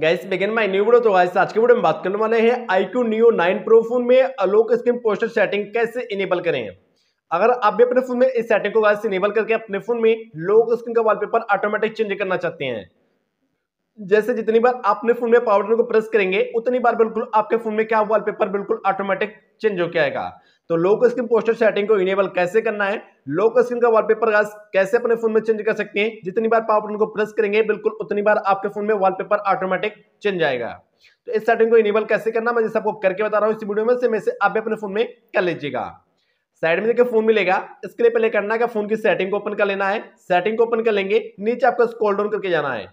guys begin my new video तो guys आज के वीडियो में बात करने वाले हैं I Q new nine pro phone में अलोक स्क्रीन पोस्टर सेटिंग कैसे इनेबल करें अगर आप भी अपने फोन में इस सेटिंग को गाइस इनेबल करके अपने फोन में लोक स्क्रीन का वॉलपेपर ऑटोमेटिक चेंज करना चाहते हैं जैसे जितनी बार आपने फोन में पावर को प्रेस करेंगे उतनी बार बिल्कुल आपके फोन में क्या वॉलपेपर बिल्कुल ऑटोमेटिक चेंज होकर आएगा तो लोक स्क्रीन पोस्टर सेटिंग को इनेबल कैसे करना है लोक स्क्रीन का वॉलपेपर कैसे अपने फोन में चेंज कर सकते हैं जितनी बार पावर बटन को प्रेस करेंगे बिल्कुल उतनी बार आपके फोन में वॉलपेपर ऑटोमेटिक चेंज आएगा तो इस सेटिंग को इनेबल कैसे करना मैं जैसे आपको करके बता रहा हूँ इस वीडियो में से, मैं आप भी अपने फोन में कर लीजिएगा साइड में देखिए फोन मिलेगा इसके लिए पहले करना है फोन की सेटिंग को ओपन कर लेना है सेटिंग को ओपन कर लेंगे नीचे आपको स्क्रॉल डाउन करके जाना है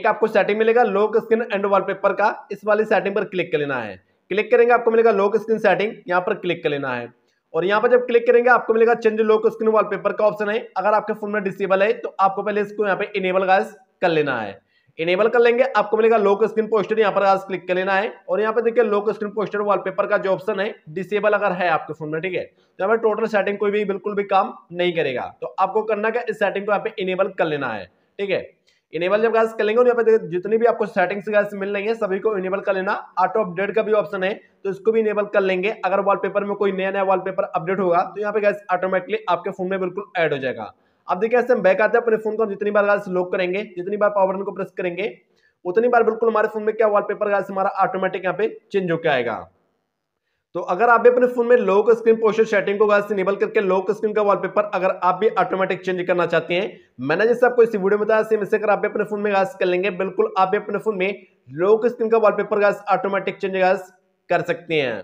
एक आपको सेटिंग मिलेगा लॉक स्क्रीन एंड वॉलपेपर का इस वाली सेटिंग पर क्लिक कर लेना है क्लिक करेंगे आपको मिलेगा लॉक स्क्रीन सेटिंग यहाँ पर क्लिक कर लेना है और यहाँ पर जब क्लिक करेंगे आपको मिलेगा चेंज लोक स्क्रीन वॉलपेपर का ऑप्शन है अगर आपके फोन में डिसेबल है तो आपको पहले इसको यहाँ पे इनेबल गाइस कर लेना है इनेबल कर लेंगे आपको मिलेगा लोक स्क्रीन पोस्टर यहाँ पर आज क्लिक कर लेना है और यहाँ पे देखिए लोक स्क्रीन पोस्टर वॉलपेपर का जो ऑप्शन है डिसेबल अगर है आपके फोन में ठीक है तो यहाँ पर टोटल सेटिंग कोई भी बिल्कुल भी काम नहीं करेगा तो आपको करना क्या इस सेटिंग को यहाँ पे इनेबल कर लेना है ठीक है इनेबल जब गैस करेंगे यहाँ पे जितनी भी आपको सेटिंग्स गैस मिल रही है सभी को इनेबल कर लेना ऑटो अपडेट का भी ऑप्शन है तो इसको भी इनेबल कर लेंगे अगर वॉलपेपर में कोई नया नया वॉलपेपर अपडेट होगा तो यहाँ पे गैस ऑटोमेटिकली आपके फोन में बिल्कुल ऐड हो जाएगा अब देखिए ऐसे हम बैक आते हैं अपने फोन को जितनी बार गैस लॉक करेंगे जितनी बार पावर बटन को प्रेस करेंगे उतनी बार बिल्कुल हमारे फोन में क्या वॉलपेपर गैस हमारा ऑटोमेटिक यहाँ पे चेंज होकर आएगा तो अगर आप भी अपने फोन में लोक स्क्रीन पोस्टर सेटिंग को से इनेबल करके लोक स्क्रीन का वॉलपेपर अगर आप भी ऑटोमेटिक चेंज करना चाहते हैं मैंने जैसे आपको इसी वीडियो में बताया सेम इसे अगर आप भी अपने फोन में गैस कर लेंगे बिल्कुल आप भी अपने फोन में लोक स्क्रीन का wallpaper guys automatic change guys कर सकते हैं